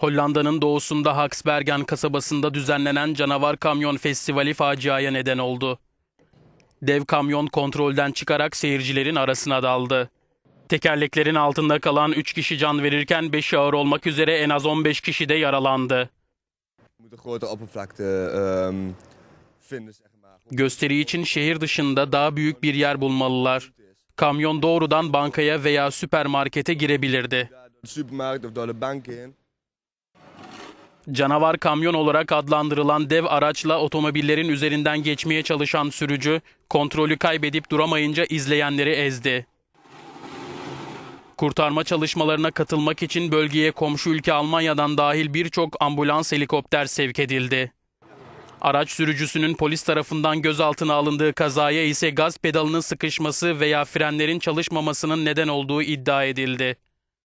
Hollanda'nın doğusunda Haxbergen kasabasında düzenlenen Canavar Kamyon Festivali faciaya neden oldu. Dev kamyon kontrolden çıkarak seyircilerin arasına daldı. Tekerleklerin altında kalan 3 kişi can verirken 5'i ağır olmak üzere en az 15 kişi de yaralandı. Gösteri için şehir dışında daha büyük bir yer bulmalılar. Kamyon doğrudan bankaya veya süpermarkete girebilirdi. Canavar kamyon olarak adlandırılan dev araçla otomobillerin üzerinden geçmeye çalışan sürücü kontrolü kaybedip duramayınca izleyenleri ezdi. Kurtarma çalışmalarına katılmak için bölgeye komşu ülke Almanya'dan dahil birçok ambulans helikopter sevk edildi. Araç sürücüsünün polis tarafından gözaltına alındığı kazaya ise gaz pedalının sıkışması veya frenlerin çalışmamasının neden olduğu iddia edildi.